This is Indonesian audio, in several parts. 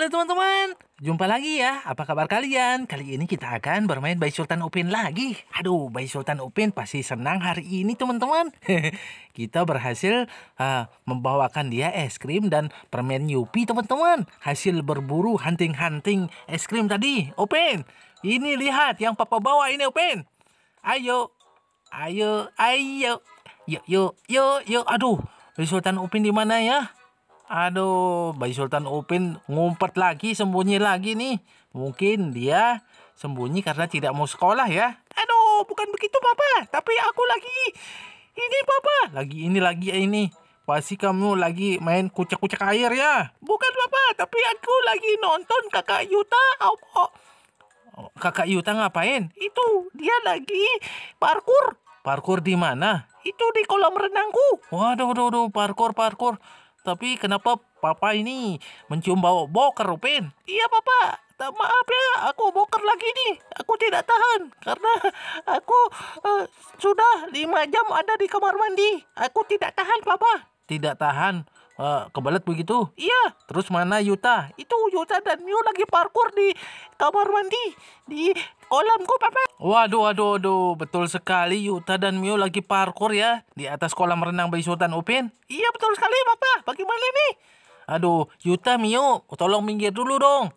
Halo teman-teman, jumpa lagi ya. Apa kabar kalian? Kali ini kita akan bermain Bay Sultan Upin lagi. Aduh, Bay Sultan Upin pasti senang hari ini teman-teman. kita berhasil uh, membawakan dia es krim dan permen Yupi teman-teman. Hasil berburu hunting-hunting es krim tadi. Upin, ini lihat yang papa bawa ini Upin. Ayo, ayo, ayo. Yuk, yuk, yuk, yuk. Aduh, Bay Sultan Upin di mana ya? Aduh, Bayi Sultan Upin ngumpet lagi, sembunyi lagi nih. Mungkin dia sembunyi karena tidak mau sekolah ya. Aduh, bukan begitu Papa, tapi aku lagi ini Papa, lagi ini lagi ini. Pasti kamu lagi main kucek-kucek air ya. Bukan Papa, tapi aku lagi nonton Kakak Yuta. Oh, Kakak Yuta ngapain? Itu dia lagi parkur. Parkur di mana? Itu di kolam renangku. Waduh, waduh, waduh, parkur, parkur. Tapi kenapa papa ini mencium bawa boker, Upin? Iya, papa. Tak maaf ya, aku boker lagi nih. Aku tidak tahan karena aku uh, sudah lima jam ada di kamar mandi. Aku tidak tahan, papa. Tidak tahan. Uh, eh, kebalet begitu? Iya. Terus mana Yuta? Itu Yuta dan Mio lagi parkur di kamar mandi di kolamku, papa. Waduh, waduh, waduh. Betul sekali Yuta dan Mio lagi parkur ya. Di atas kolam renang bayi Sultan Upin. Iya, betul sekali, bapak. Bagaimana ini? Aduh, Yuta, Mio, tolong minggir dulu dong.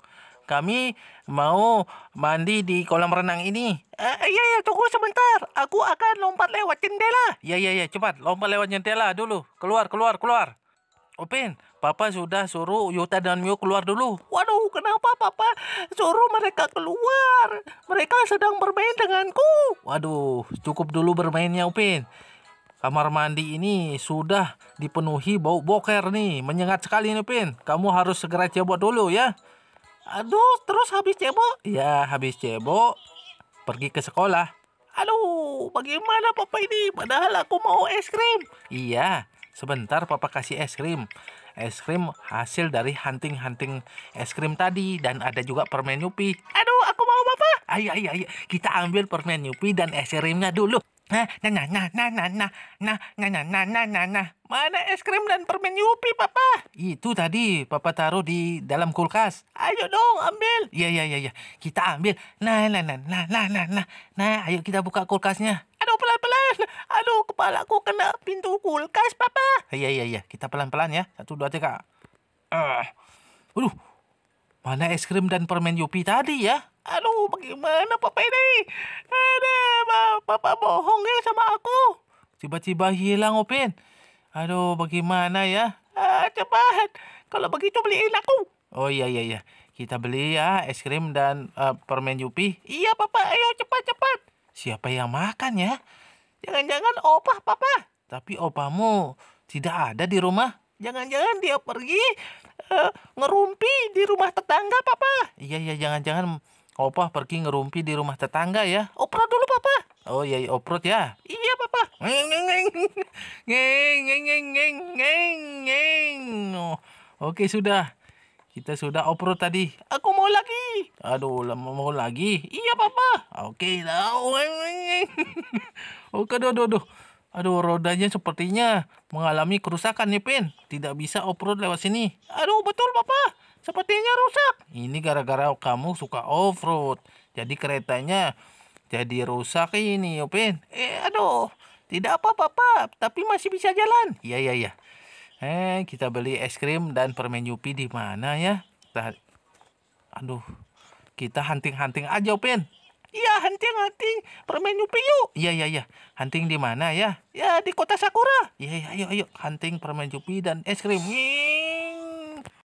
Kami mau mandi di kolam renang ini. Uh, iya, iya, tunggu sebentar. Aku akan lompat lewat jendela. Iya, iya, iya, cepat. Lompat lewat jendela dulu. Keluar, keluar, keluar. Upin, Papa sudah suruh Yuta dan Mio keluar dulu. Waduh, kenapa Papa suruh mereka keluar? Mereka sedang bermain denganku. Waduh, cukup dulu bermainnya Upin. Kamar mandi ini sudah dipenuhi bau boker nih. Menyengat sekali nih Upin. Kamu harus segera cebok dulu ya. Aduh, terus habis cebok? Ya, habis cebok pergi ke sekolah. Aduh, bagaimana Papa ini? Padahal aku mau es krim. Iya, Sebentar papa kasih es krim. Es krim hasil dari hunting-hunting es krim tadi dan ada juga permen Yupi. Aduh, aku mau papa. Ayo ayo ayo, kita ambil permen Yupi dan es krimnya dulu. Nah, nah, nah, nah, nah, nah, nah, nah, nah, nah, nah, nah, nah. Mana es krim dan permen Yupi, Papa? Itu tadi Papa taruh di dalam kulkas. Ayo dong, ambil. Iya, iya, iya, ya. Kita ambil. Nah, nah, nah, nah, nah, nah, nah. Nah, ayo kita buka kulkasnya. Aduh, pelan-pelan. Aduh, kepala aku kena pintu kulkas, Papa. Iya, iya, iya. Kita pelan-pelan ya. Satu, dua, tiga. Uh. Aduh, mana es krim dan permen Yupi tadi ya? Aduh, bagaimana Papa ini? Ada, Papa bohong ya sama aku. Tiba-tiba hilang, Opin. Aduh, bagaimana ya? Ah, cepat. Kalau begitu beliin aku. Oh iya, iya, iya. Kita beli ya es krim dan uh, permen Yupi. Iya, Papa. Ayo, cepat, cepat. Siapa yang makan ya? Jangan-jangan opah papa. Tapi opamu tidak ada di rumah. Jangan-jangan dia pergi uh, ngerumpi di rumah tetangga papa. Iya iya jangan-jangan opah pergi ngerumpi di rumah tetangga ya. Oprot dulu papa. Oh iya, iya oprot ya. Iya papa. ngeng ngeng ngeng ngeng ngeng ngeng. Oh, oke sudah. Kita sudah off tadi. Aku mau lagi. Aduh, lama mau lagi. Iya, Papa. Oke. Oke, aduh, aduh, aduh. Aduh, rodanya sepertinya mengalami kerusakan nih, Pin. Tidak bisa offroad lewat sini. Aduh, betul, Papa. Sepertinya rusak. Ini gara-gara kamu suka offroad Jadi keretanya jadi rusak ini, Pin. Eh, aduh. Tidak apa, Papa. Tapi masih bisa jalan. Iya, iya, iya. Eh, kita beli es krim dan permen Yupi di mana ya? Kita, aduh, kita hunting-hunting aja, Pin. Iya, hunting-hunting. Permen Yupi yuk. Iya, iya, iya. Hunting di mana ya? Ya, di kota Sakura. Iya, iya, ayo, ayo. Hunting permen Yupi dan es krim. Wih.